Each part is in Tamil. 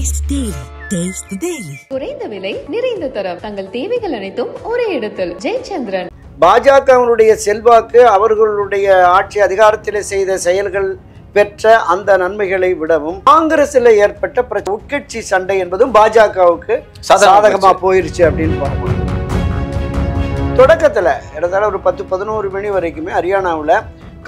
டேஸ்ட் டேஸ்ட் குறைந்த விலை நிறைந்த தரம் தங்கள் தேவைகள் அனைத்தும் ஒரே இடத்தில் ஜெயச்சந்திரன் பாஜகவினுடைய செல்வாக்கு அவர்களுடைய ஆட்சி அதிகாரத்தில் செய்த செயல்கள் பெற்ற அந்த நன்மைகளை விடவும் காங்கிரஸில் ஏற்பட்ட உட்கட்சி சண்டை என்பதும் பாஜகவுக்கு சாதகமாக போயிருச்சு அப்படின்னு பார்க்கணும் தொடக்கத்தில் இடத்தால ஒரு பத்து பதினோரு மணி வரைக்குமே ஹரியானாவில்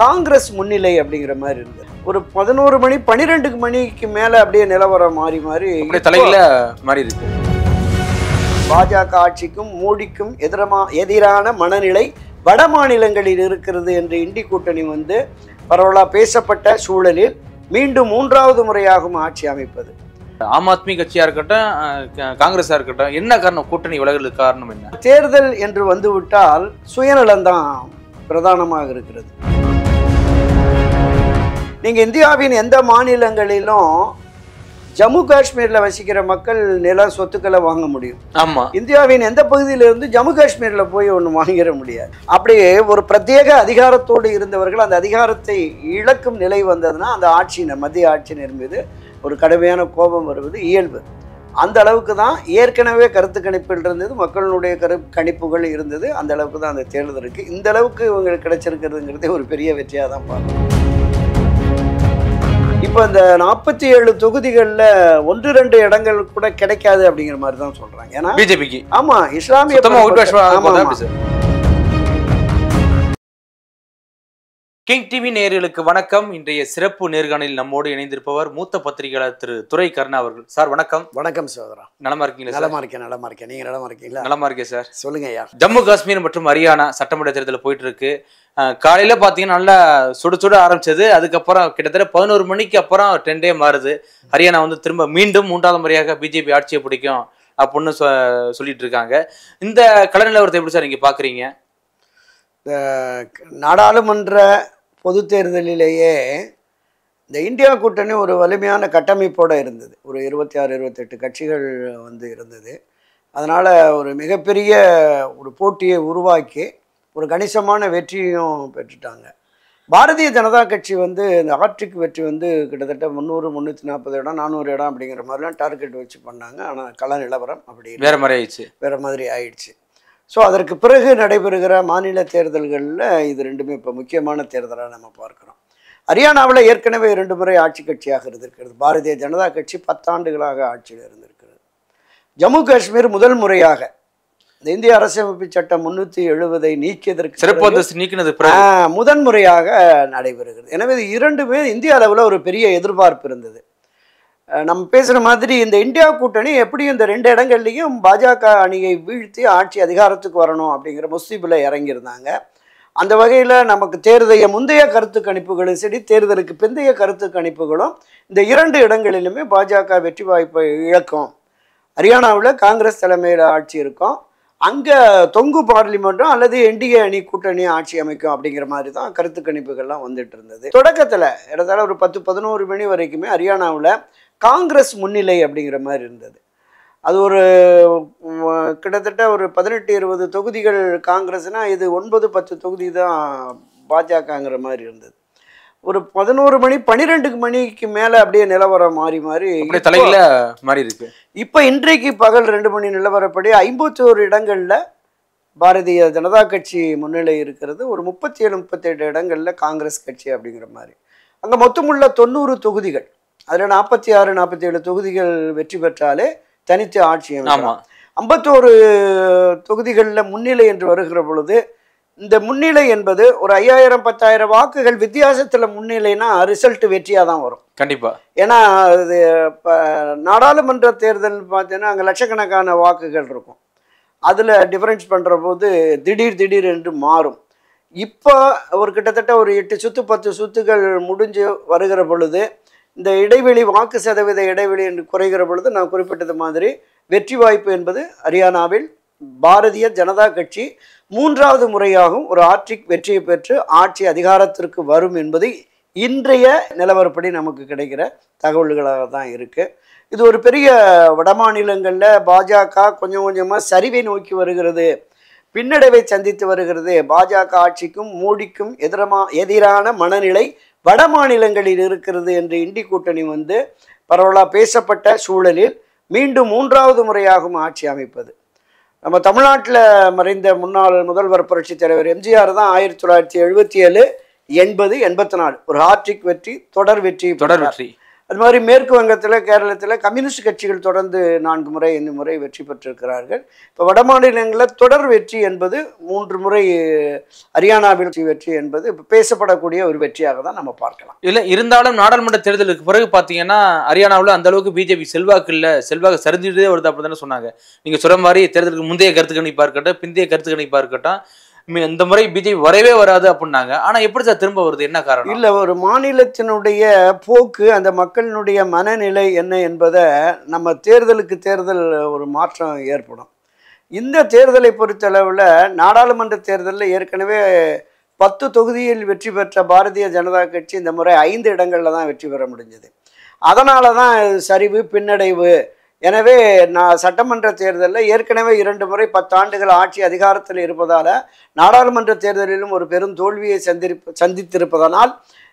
காங்கிரஸ் முன்னிலை அப்படிங்கிற மாதிரி இருந்தது ஒரு பதினோரு மணி பன்னிரெண்டு மணிக்கு மேலே அப்படியே நிலவரம் மாறி மாறி தலையில மாறி இருக்கு பாஜக ஆட்சிக்கும் மோடிக்கும் எதிரமா எதிரான மனநிலை வட மாநிலங்களில் இருக்கிறது என்று இண்டி கூட்டணி வந்து பரவலாக பேசப்பட்ட சூழலில் மீண்டும் மூன்றாவது முறையாகும் ஆட்சி அமைப்பது ஆம் ஆத்மி கட்சியா இருக்கட்டும் காங்கிரஸா இருக்கட்டும் என்ன காரணம் கூட்டணி விலகலுக்கு காரணம் என்ன தேர்தல் என்று வந்துவிட்டால் சுயநலம் தான் பிரதானமாக இருக்கிறது நீங்கள் இந்தியாவின் எந்த மாநிலங்களிலும் ஜம்மு காஷ்மீரில் வசிக்கிற மக்கள் நில சொத்துக்களை வாங்க முடியும் ஆமாம் இந்தியாவின் எந்த பகுதியிலிருந்து ஜம்மு காஷ்மீரில் போய் ஒன்று வாங்கிட முடியாது அப்படியே ஒரு பிரத்யேக அதிகாரத்தோடு இருந்தவர்கள் அந்த அதிகாரத்தை இழக்கும் நிலை வந்ததுன்னா அந்த ஆட்சியினர் மத்திய ஆட்சியினர் மீது ஒரு கடுமையான கோபம் வருவது இயல்பு அந்த அளவுக்கு தான் ஏற்கனவே கருத்து கணிப்பில் இருந்தது மக்களுடைய கரு கணிப்புகள் இருந்தது அந்த அளவுக்கு தான் அந்த தேர்தல் இருக்குது இந்த அளவுக்கு இவங்களுக்கு கிடைச்சிருக்கிறதுங்கிறதே ஒரு பெரிய வெற்றியாக தான் பார்க்கணும் இப்போ இந்த நாற்பத்தி ஏழு தொகுதிகளில் ஒன்று ரெண்டு இடங்கள் கூட கிடைக்காது அப்படிங்கிற மாதிரி தான் சொல்கிறாங்க ஏன்னா பிஜேபிக்கு ஆமாம் இஸ்லாமிய கிங் டிவி நேர்களுக்கு வணக்கம் இன்றைய சிறப்பு நேர்காணலில் நம்மோடு இணைந்திருப்பவர் மூத்த பத்திரிகையாளர் திரு துரை கருணா அவர்கள் சார் வணக்கம் வணக்கம் சோதரா நலமா இருக்கீங்களா நலமா இருக்கேன் நலமா இருக்கேன் நீங்க நலமா இருக்கீங்களா நலமா இருக்கேன் சார் சொல்லுங்க ஐயா ஜம்மு காஷ்மீர் மற்றும் ஹரியானா சட்டமன்ற தேர்தல் போயிட்டு இருக்கு காலையில பாத்தீங்கன்னா நல்லா சுட சுட ஆரம்பிச்சது அதுக்கப்புறம் கிட்டத்தட்ட பதினோரு மணிக்கு அப்புறம் டென்டே மாறுது ஹரியானா வந்து திரும்ப மீண்டும் மூன்றாவது முறையாக பிஜேபி ஆட்சியை பிடிக்கும் அப்படின்னு சொல்லிட்டு இருக்காங்க இந்த கலநிலவரத்தை எப்படி சார் நீங்க பாக்குறீங்க நாடாளுமன்ற பொது தேர்தலிலேயே இந்த இந்தியா கூட்டணி ஒரு வலிமையான கட்டமைப்போடு இருந்தது ஒரு இருபத்தி ஆறு இருபத்தெட்டு கட்சிகள் வந்து இருந்தது அதனால் ஒரு மிகப்பெரிய ஒரு போட்டியை உருவாக்கி ஒரு கணிசமான வெற்றியும் பெற்றுட்டாங்க பாரதிய ஜனதா கட்சி வந்து இந்த ஆர்டிக் வெற்றி வந்து கிட்டத்தட்ட முந்நூறு முந்நூற்றி நாற்பது இடம் நானூறு இடம் அப்படிங்கிற மாதிரிலாம் டார்கெட் வச்சு பண்ணாங்க ஆனால் கல நிலவரம் அப்படி வேறு மாதிரி ஆயிடுச்சு வேறு மாதிரி ஆயிடுச்சு ஸோ அதற்கு பிறகு நடைபெறுகிற மாநில தேர்தல்களில் இது ரெண்டுமே இப்போ முக்கியமான தேர்தலாக நம்ம பார்க்குறோம் ஹரியானாவில் ஏற்கனவே இரண்டு முறை ஆட்சி கட்சியாக இருந்திருக்கிறது பாரதிய ஜனதா கட்சி பத்தாண்டுகளாக ஆட்சியில் இருந்திருக்கிறது ஜம்மு காஷ்மீர் முதல் முறையாக இந்த இந்திய அரசியலமைப்பு சட்டம் முன்னூற்றி எழுபதை நீக்கியதற்கு சிறப்பு நீக்கினது முதன்முறையாக நடைபெறுகிறது எனவே இரண்டுமே இந்திய அளவில் ஒரு பெரிய எதிர்பார்ப்பு இருந்தது நம்ம பேசுகிற மாதிரி இந்த இந்தியா கூட்டணி எப்படியும் இந்த ரெண்டு இடங்கள்லையும் பாஜக அணியை வீழ்த்தி ஆட்சி அதிகாரத்துக்கு வரணும் அப்படிங்கிற முஸ்தீபில் இறங்கியிருந்தாங்க அந்த வகையில் நமக்கு தேர்தலை முந்தைய கருத்து கணிப்புகளும் சரி தேர்தலுக்கு பிந்தைய கருத்து கணிப்புகளும் இந்த இரண்டு இடங்களிலுமே பாஜக வெற்றி வாய்ப்பை இழக்கும் ஹரியானாவில் காங்கிரஸ் தலைமையில் ஆட்சி இருக்கும் அங்கே தொங்கு பார்லிமெண்ட்டும் அல்லது என்டிஏ அணி கூட்டணி ஆட்சி அமைக்கும் அப்படிங்கிற மாதிரி தான் கருத்து கணிப்புகள்லாம் வந்துட்டு இருந்தது தொடக்கத்தில் ஏறத்தாழ ஒரு பத்து பதினோரு மணி வரைக்குமே ஹரியானாவில் காங்கிரஸ் முன்னிலை அப்படிங்கிற மாதிரி இருந்தது அது ஒரு கிட்டத்தட்ட ஒரு பதினெட்டு இருபது தொகுதிகள் காங்கிரஸ்னால் இது ஒன்பது பத்து தொகுதி தான் பாஜகங்கிற மாதிரி இருந்தது ஒரு பதினோரு மணி பன்னிரெண்டுக்கு மணிக்கு மேலே அப்படியே நிலவரம் மாறி மாறி தலையில மாறி இருக்கு இப்போ இன்றைக்கு பகல் ரெண்டு மணி நிலவரப்படி ஐம்பத்தி ஒரு இடங்களில் பாரதிய ஜனதா கட்சி முன்னிலை இருக்கிறது ஒரு முப்பத்தி ஏழு முப்பத்தெட்டு இடங்களில் காங்கிரஸ் கட்சி அப்படிங்கிற மாதிரி அங்கே மொத்தமுள்ள தொண்ணூறு தொகுதிகள் அதில் நாற்பத்தி ஆறு நாற்பத்தி ஏழு தொகுதிகள் வெற்றி பெற்றாலே தனித்து ஆட்சி அமைக்கலாம் ஐம்பத்தோரு தொகுதிகளில் முன்னிலை என்று வருகிற பொழுது இந்த முன்னிலை என்பது ஒரு ஐயாயிரம் பத்தாயிரம் வாக்குகள் வித்தியாசத்தில் முன்னிலைனா ரிசல்ட் வெற்றியாக தான் வரும் கண்டிப்பாக ஏன்னா இது இப்போ நாடாளுமன்ற தேர்தல் பார்த்தீங்கன்னா அங்கே லட்சக்கணக்கான வாக்குகள் இருக்கும் அதில் டிஃபரன்ஸ் பண்ணுற போது திடீர் திடீர் என்று மாறும் இப்போ ஒரு கிட்டத்தட்ட ஒரு எட்டு சுற்று பத்து சுற்றுகள் முடிஞ்சு வருகிற பொழுது இந்த இடைவெளி வாக்கு சதவீத இடைவெளி என்று குறைகிற பொழுது நான் குறிப்பிட்டது மாதிரி வெற்றி வாய்ப்பு என்பது ஹரியானாவில் பாரதிய ஜனதா கட்சி மூன்றாவது முறையாகவும் ஒரு ஆட்சி வெற்றியை பெற்று ஆட்சி அதிகாரத்திற்கு வரும் என்பது இன்றைய நிலவரப்படி நமக்கு கிடைக்கிற தகவல்களாக தான் இருக்குது இது ஒரு பெரிய வடமாநிலங்களில் பாஜக கொஞ்சம் கொஞ்சமாக சரிவை நோக்கி வருகிறது பின்னடைவை சந்தித்து வருகிறது பாஜக ஆட்சிக்கும் மோடிக்கும் எதிரமா எதிரான மனநிலை வட மாநிலங்களில் இருக்கிறது என்று இண்டி கூட்டணி வந்து பரவலாக பேசப்பட்ட சூழலில் மீண்டும் மூன்றாவது முறையாகும் ஆட்சி அமைப்பது நம்ம தமிழ்நாட்டில் மறைந்த முன்னாள் முதல்வர் புரட்சித் தலைவர் எம்ஜிஆர் தான் ஆயிரத்தி தொள்ளாயிரத்தி எழுபத்தி ஏழு எண்பது எண்பத்தி நாலு ஒரு ஹார்ட்ரிக் வெற்றி தொடர் வெற்றி தொடர் வெற்றி அது மாதிரி மேற்கு வங்கத்தில் கேரளத்தில் கம்யூனிஸ்ட் கட்சிகள் தொடர்ந்து நான்கு முறை ஐந்து முறை வெற்றி பெற்றிருக்கிறார்கள் இப்போ வட மாநிலங்களில் தொடர் வெற்றி என்பது மூன்று முறை ஹரியானாவில் வெற்றி என்பது இப்போ பேசப்படக்கூடிய ஒரு வெற்றியாக தான் நம்ம பார்க்கலாம் இல்லை இருந்தாலும் நாடாளுமன்ற தேர்தலுக்கு பிறகு பார்த்தீங்கன்னா ஹரியானாவில் அந்த அளவுக்கு பிஜேபி செல்வாக்கு இல்லை செல்வாக்கு சரிஞ்சுட்டே வருது அப்படி தானே சொன்னாங்க நீங்கள் சுரம் மாதிரி தேர்தலுக்கு முந்தைய கருத்து கணிப்பாக இருக்கட்டும் பிந்தைய கருத்து கணிப்பாக இருக்கட்டும் இந்த முறை பிஜேபி வரவே வராது அப்படின்னாங்க ஆனா எப்படி சார் திரும்ப வருது என்ன காரணம் இல்ல ஒரு மாநிலத்தினுடைய போக்கு அந்த மக்களினுடைய மனநிலை என்ன என்பதை நம்ம தேர்தலுக்கு தேர்தல் ஒரு மாற்றம் ஏற்படும் இந்த தேர்தலை பொறுத்தளவில் நாடாளுமன்ற தேர்தலில் ஏற்கனவே பத்து தொகுதியில் வெற்றி பெற்ற பாரதிய ஜனதா கட்சி இந்த முறை ஐந்து இடங்களில் தான் வெற்றி பெற முடிஞ்சது அதனால தான் சரிவு பின்னடைவு எனவே நான் சட்டமன்ற தேர்தலில் ஏற்கனவே இரண்டு முறை பத்தாண்டுகள் ஆட்சி அதிகாரத்தில் இருப்பதால் நாடாளுமன்ற தேர்தலிலும் ஒரு பெரும் தோல்வியை சந்திருப்ப சந்தித்திருப்பதனால்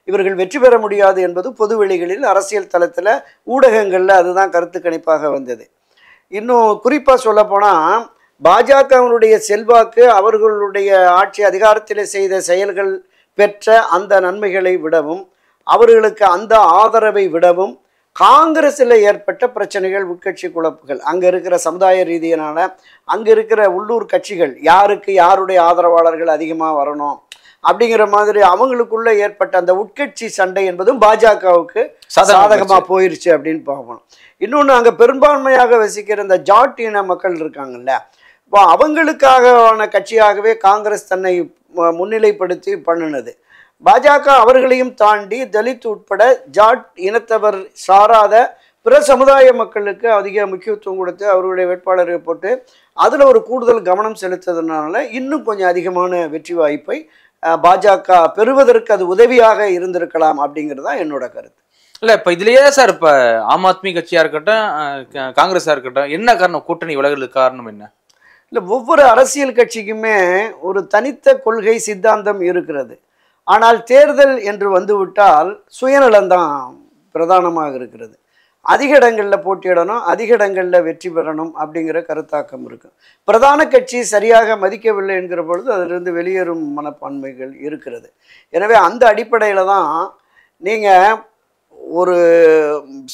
இவர்கள் வெற்றி பெற முடியாது என்பது பொதுவெளிகளில் அரசியல் தளத்தில் ஊடகங்களில் அதுதான் கருத்து கணிப்பாக வந்தது இன்னும் குறிப்பாக சொல்லப்போனால் பாஜகவினுடைய செல்வாக்கு அவர்களுடைய ஆட்சி அதிகாரத்தில் செய்த செயல்கள் பெற்ற அந்த நன்மைகளை விடவும் அவர்களுக்கு அந்த ஆதரவை விடவும் காங்கிரஸில் ஏற்பட்ட பிரச்சனைகள் உட்கட்சி குழப்புகள் அங்கே இருக்கிற சமுதாய ரீதியிலான அங்கே இருக்கிற உள்ளூர் கட்சிகள் யாருக்கு யாருடைய ஆதரவாளர்கள் அதிகமாக வரணும் அப்படிங்கிற மாதிரி அவங்களுக்குள்ள ஏற்பட்ட அந்த உட்கட்சி சண்டை என்பதும் பாஜகவுக்கு சாதகமாக போயிருச்சு அப்படின்னு பார்க்கணும் இன்னொன்று அங்கே பெரும்பான்மையாக வசிக்கிற இந்த ஜாட் இன மக்கள் இருக்காங்கல்ல இப்போ அவங்களுக்காகவான கட்சியாகவே காங்கிரஸ் தன்னை முன்னிலைப்படுத்தி பண்ணினது பாஜக அவர்களையும் தாண்டி தலித் உட்பட ஜாட் இனத்தவர் சாராத பிற சமுதாய மக்களுக்கு அதிக முக்கியத்துவம் கொடுத்து அவர்களுடைய வேட்பாளரை போட்டு அதில் ஒரு கூடுதல் கவனம் செலுத்ததுனால இன்னும் கொஞ்சம் அதிகமான வெற்றி வாய்ப்பை பாஜக பெறுவதற்கு அது உதவியாக இருந்திருக்கலாம் அப்படிங்கிறது தான் என்னோட கருத்து இல்லை இப்போ இதுலேயே சார் இப்போ ஆம் ஆத்மி கட்சியாக இருக்கட்டும் காங்கிரஸாக இருக்கட்டும் என்ன காரணம் கூட்டணி விலகலுக்கு காரணம் என்ன இல்லை ஒவ்வொரு அரசியல் கட்சிக்குமே ஒரு தனித்த கொள்கை சித்தாந்தம் இருக்கிறது ஆனால் தேர்தல் என்று வந்துவிட்டால் சுயநலம்தான் பிரதானமாக இருக்கிறது அதிக இடங்களில் போட்டியிடணும் அதிக இடங்களில் வெற்றி பெறணும் அப்படிங்கிற கருத்தாக்கம் இருக்கும் பிரதான கட்சி சரியாக மதிக்கவில்லை என்கிற பொழுது அதிலிருந்து வெளியேறும் மனப்பான்மைகள் இருக்கிறது எனவே அந்த அடிப்படையில் தான் நீங்கள் ஒரு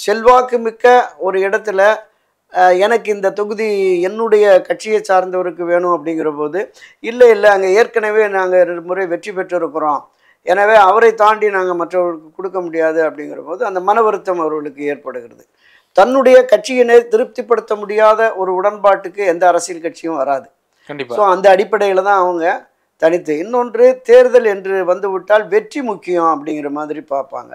செல்வாக்கு மிக்க ஒரு இடத்துல எனக்கு இந்த தொகுதி என்னுடைய கட்சியை சார்ந்தவருக்கு வேணும் அப்படிங்கிற போது இல்லை இல்லை அங்கே ஏற்கனவே நாங்கள் ரெண்டு முறை வெற்றி பெற்றிருக்கிறோம் எனவே அவரை தாண்டி நாங்கள் மற்றவர்களுக்கு கொடுக்க முடியாது அப்படிங்கிற போது அந்த மன வருத்தம் அவர்களுக்கு ஏற்படுகிறது தன்னுடைய கட்சியினை திருப்திப்படுத்த முடியாத ஒரு உடன்பாட்டுக்கு எந்த அரசியல் கட்சியும் வராது ஸோ அந்த அடிப்படையில் தான் அவங்க தனித்து இன்னொன்று தேர்தல் என்று வந்துவிட்டால் வெற்றி முக்கியம் அப்படிங்கிற மாதிரி பார்ப்பாங்க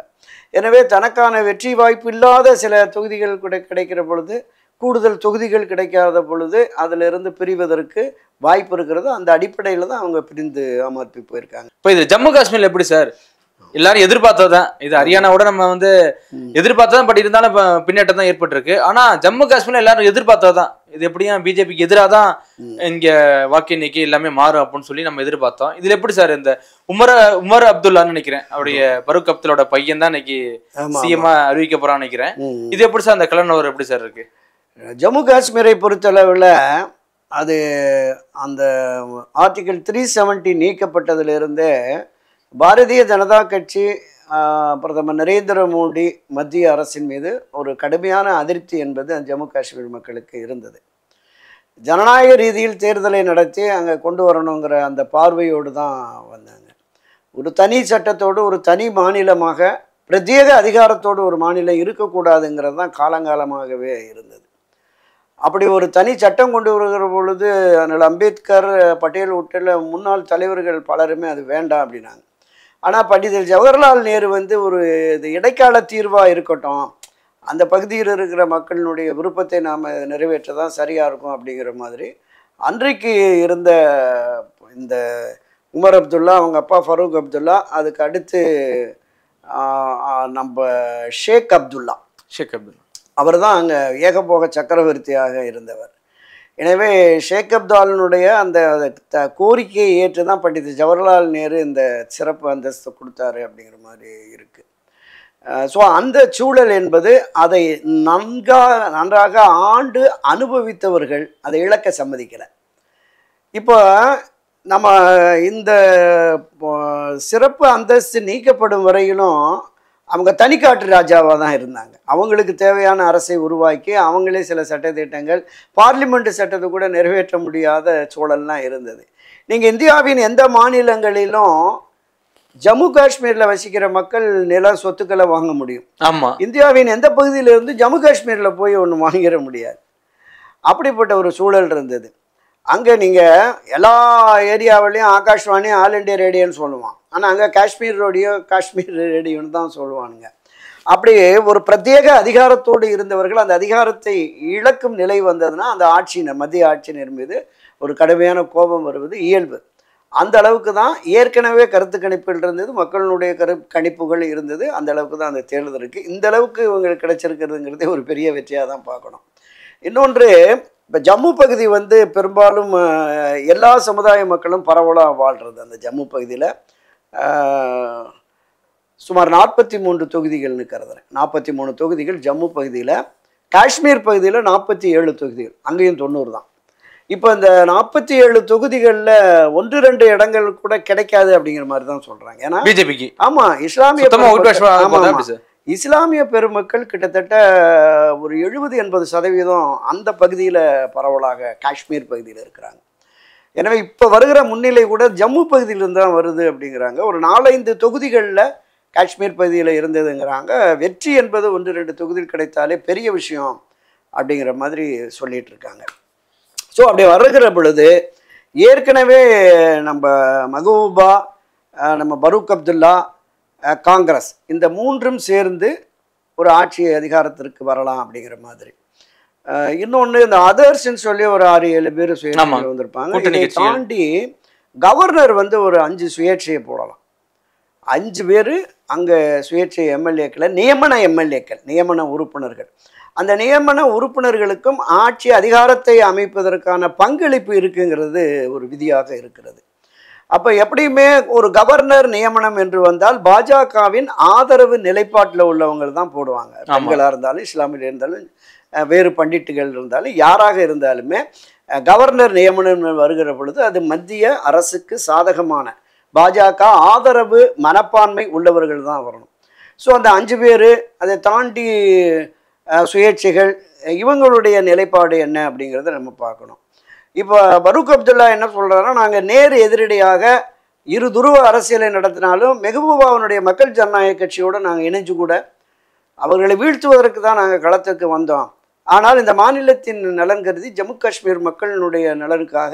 எனவே தனக்கான வெற்றி வாய்ப்பு இல்லாத சில தொகுதிகள் கூட கிடைக்கிற பொழுது கூடுதல் தொகுதிகள் கிடைக்காத பொழுது அதிலிருந்து பிரிவதற்கு வாய்ப்பு இருக்கிறது அந்த அடிப்படையில் தான் அவங்க பிரிந்து அமர்த்தி போயிருக்காங்க இப்போ இது ஜம்மு காஷ்மீர்ல எப்படி சார் எல்லாரும் எதிர்பார்த்ததான் இது ஹரியானாவோட நம்ம வந்து எதிர்பார்த்ததான் பட் இருந்தாலும் இப்போ பின்னேட்டம் தான் ஏற்பட்டிருக்கு ஆனா ஜம்மு காஷ்மீர்ல எல்லாரும் எதிர்பார்த்ததான் இது எப்படியும் பிஜேபிக்கு எதிராக தான் இங்க வாக்கு இன்னைக்கு எல்லாமே மாறும் அப்படின்னு சொல்லி நம்ம எதிர்பார்த்தோம் இதுல எப்படி சார் இந்த உமர் உமர் அப்துல்லான்னு நினைக்கிறேன் அவருடைய பருக் அப்துல்லோட பையன் தான் இன்னைக்கு சிஎம்மா அறிவிக்க போறான்னு நினைக்கிறேன் இது எப்படி சார் அந்த கலைஞர் எப்படி சார் இருக்கு ஜம்மு காஷ்மீரை பொறுத்தளவில் அது அந்த ஆர்டிக்கல் த்ரீ செவன்ட்டி நீக்கப்பட்டதிலிருந்தே பாரதிய ஜனதா கட்சி பிரதமர் நரேந்திர மோடி மத்திய அரசின் மீது ஒரு கடுமையான அதிருப்தி என்பது ஜம்மு காஷ்மீர் மக்களுக்கு இருந்தது ஜனநாயக ரீதியில் தேர்தலை நடத்தி அங்கே கொண்டு வரணுங்கிற அந்த பார்வையோடு தான் வந்தாங்க ஒரு தனி சட்டத்தோடு ஒரு தனி மாநிலமாக பிரத்யேக அதிகாரத்தோடு ஒரு மாநிலம் இருக்கக்கூடாதுங்கிறது தான் காலங்காலமாகவே இருந்தது அப்படி ஒரு தனி சட்டம் கொண்டு வருகிற பொழுது அதனால் அம்பேத்கர் பட்டேல் உட்பட முன்னாள் தலைவர்கள் பலருமே அது வேண்டாம் அப்படின்னாங்க ஆனால் பண்டிதர் ஜவஹர்லால் நேரு வந்து ஒரு இது இடைக்கால தீர்வாக இருக்கட்டும் அந்த பகுதியில் இருக்கிற மக்களினுடைய விருப்பத்தை நாம் நிறைவேற்ற தான் சரியாக இருக்கும் அப்படிங்கிற மாதிரி அன்றைக்கு இருந்த இந்த உமர் அப்துல்லா அவங்க அப்பா ஃபரூக் அப்துல்லா அதுக்கு அடுத்து நம்ம ஷேக் அப்துல்லா ஷேக் அப்துல்லா அவர் தான் அங்கே ஏகபோக சக்கரவர்த்தியாக இருந்தவர் எனவே ஷேக் அப்தாலினுடைய அந்த த கோரிக்கையை ஏற்று தான் பண்டித ஜவஹர்லால் நேரு இந்த சிறப்பு அந்தஸ்து கொடுத்தாரு அப்படிங்கிற மாதிரி இருக்குது ஸோ அந்த சூழல் என்பது அதை நன்காக நன்றாக ஆண்டு அனுபவித்தவர்கள் அதை இழக்க சம்மதிக்கலை இப்போ நம்ம இந்த சிறப்பு அந்தஸ்து நீக்கப்படும் வரையிலும் அவங்க தனிக்காட்டு ராஜாவாக தான் இருந்தாங்க அவங்களுக்கு தேவையான அரசை உருவாக்கி அவங்களே சில சட்டத்திட்டங்கள் பார்லிமெண்ட் சட்டத்தை கூட நிறைவேற்ற முடியாத சூழல்லாம் இருந்தது நீங்கள் இந்தியாவின் எந்த மாநிலங்களிலும் ஜம்மு காஷ்மீரில் வசிக்கிற மக்கள் நில சொத்துக்களை வாங்க முடியும் ஆமாம் இந்தியாவின் எந்த பகுதியிலிருந்து ஜம்மு காஷ்மீரில் போய் ஒன்று வாங்கிட முடியாது அப்படிப்பட்ட ஒரு சூழல் இருந்தது அங்கே நீங்கள் எல்லா ஏரியாவிலையும் ஆகாஷ்வாணி ஆல் இண்டியா ரேடியோன்னு சொல்லுவான் ஆனால் அங்கே காஷ்மீர் ரோடியோ காஷ்மீர் ரேடியோன்னு தான் சொல்லுவானுங்க அப்படி ஒரு பிரத்யேக அதிகாரத்தோடு இருந்தவர்கள் அந்த அதிகாரத்தை இழக்கும் நிலை வந்ததுன்னா அந்த ஆட்சியினர் மத்திய ஆட்சியினர் மீது ஒரு கடுமையான கோபம் வருவது இயல்பு அந்த அளவுக்கு தான் ஏற்கனவே கருத்து கணிப்புகள் இருந்தது மக்களுடைய கரு கணிப்புகள் இருந்தது அந்த அளவுக்கு தான் அந்த தேர்தல் இருக்குது இந்த அளவுக்கு இவங்களுக்கு கிடைச்சிருக்கிறதுங்கிறதே ஒரு பெரிய வெற்றியாக தான் பார்க்கணும் இன்னொன்று இப்போ ஜம்மு பகுதி வந்து பெரும்பாலும் எல்லா சமுதாய மக்களும் பரவலாக வாழ்கிறது அந்த ஜம்மு பகுதியில் சுமார் நாற்பத்தி மூன்று தொகுதிகள்னு நிற்கிறது நாற்பத்தி மூணு தொகுதிகள் ஜம்மு பகுதியில் காஷ்மீர் பகுதியில் நாற்பத்தி ஏழு தொகுதிகள் அங்கேயும் தொண்ணூறு தான் இப்போ இந்த நாற்பத்தி ஏழு தொகுதிகளில் ஒன்று ரெண்டு இடங்கள் கூட கிடைக்காது அப்படிங்கிற மாதிரி தான் சொல்கிறாங்க ஏன்னா பிஜேபிக்கு ஆமாம் இஸ்லாமிய இஸ்லாமிய பெருமக்கள் கிட்டத்தட்ட ஒரு எழுபது எண்பது சதவீதம் அந்த பகுதியில் பரவலாக காஷ்மீர் பகுதியில் இருக்கிறாங்க எனவே இப்போ வருகிற முன்னிலை கூட ஜம்மு பகுதியிலிருந்து தான் வருது அப்படிங்கிறாங்க ஒரு நாலஞ்சு தொகுதிகளில் காஷ்மீர் பகுதியில் இருந்ததுங்கிறாங்க வெற்றி என்பது ஒன்று ரெண்டு தொகுதியில் கிடைத்தாலே பெரிய விஷயம் அப்படிங்கிற மாதிரி சொல்லிகிட்டு இருக்காங்க ஸோ அப்படி வருகிற பொழுது ஏற்கனவே நம்ம மகபூபா நம்ம பரூக் அப்துல்லா காங்கிரஸ் இந்த மூன்றும் சேர்ந்து ஒரு ஆட்சி அதிகாரத்திற்கு வரலாம் அப்படிங்கிற மாதிரி இன்னொன்று இந்த அதர்ஸ்ன்னு சொல்லி ஒரு ஆறு ஏழு பேர் சுயேட்சை வந்திருப்பாங்க இதை தாண்டி கவர்னர் வந்து ஒரு அஞ்சு சுயேட்சையை போடலாம் அஞ்சு பேர் அங்கே சுயேட்சை எம்எல்ஏக்களை நியமன எம்எல்ஏக்கள் நியமன உறுப்பினர்கள் அந்த நியமன உறுப்பினர்களுக்கும் ஆட்சி அதிகாரத்தை அமைப்பதற்கான பங்களிப்பு இருக்குங்கிறது ஒரு விதியாக இருக்கிறது அப்போ எப்படியுமே ஒரு கவர்னர் நியமனம் என்று வந்தால் பாஜகவின் ஆதரவு நிலைப்பாட்டில் உள்ளவங்க தான் போடுவாங்க பெண்களாக இருந்தாலும் இஸ்லாமியில் இருந்தாலும் வேறு பண்டிட்டுகள் இருந்தாலும் யாராக இருந்தாலுமே கவர்னர் நியமனம் வருகிற பொழுது அது மத்திய அரசுக்கு சாதகமான பாஜக ஆதரவு மனப்பான்மை உள்ளவர்கள் தான் வரணும் ஸோ அந்த அஞ்சு பேர் அதை தாண்டி சுயேட்சைகள் இவங்களுடைய நிலைப்பாடு என்ன அப்படிங்கிறத நம்ம பார்க்கணும் இப்போ பரூக் அப்துல்லா என்ன சொல்கிறாருன்னா நாங்கள் நேர் எதிரடியாக இரு துருவ அரசியலை நடத்தினாலும் மெகபூபாவனுடைய மக்கள் ஜனநாயக கட்சியோடு நாங்கள் இணைஞ்சு கூட அவர்களை வீழ்த்துவதற்கு தான் நாங்கள் களத்துக்கு வந்தோம் ஆனால் இந்த மாநிலத்தின் நலன் கருதி ஜம்மு காஷ்மீர் மக்களினுடைய நலனுக்காக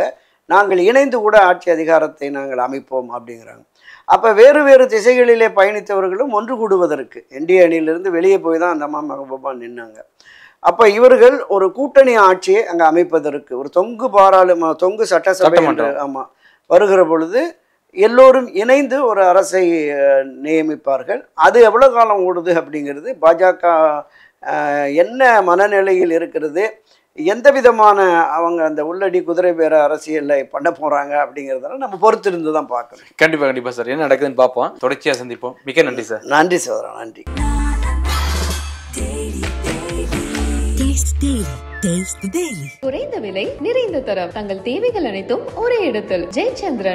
நாங்கள் இணைந்து கூட ஆட்சி அதிகாரத்தை நாங்கள் அமைப்போம் அப்படிங்கிறாங்க அப்போ வேறு வேறு திசைகளிலே பயணித்தவர்களும் ஒன்று கூடுவதற்கு என்டிஏ அணியிலிருந்து வெளியே போய் தான் அந்த அம்மா மகபூபா நின்னாங்க அப்போ இவர்கள் ஒரு கூட்டணி ஆட்சியை அங்கே அமைப்பதற்கு ஒரு தொங்கு பாராளும தொங்கு சட்டசபை ஆமாம் வருகிற பொழுது எல்லோரும் இணைந்து ஒரு அரசை நியமிப்பார்கள் அது எவ்வளோ காலம் ஓடுது அப்படிங்கிறது பாஜக என்ன மனநிலையில் இருக்கிறது எந்த விதமான அவங்க அந்த உள்ளடி குதிரை பேர அரசியலில் பண்ண போகிறாங்க அப்படிங்கிறதெல்லாம் நம்ம பொறுத்திருந்து தான் பார்க்கணும் கண்டிப்பாக கண்டிப்பாக சார் என்ன நடக்குதுன்னு பார்ப்போம் தொடர்ச்சியாக சந்திப்போம் மிக்க நன்றி சார் நன்றி சோதரா நன்றி குறைந்த விலை நிறைந்த தரம் தங்கள் தேவைகள் அனைத்தும் ஒரே இடத்தில் ஜெயச்சந்திரன்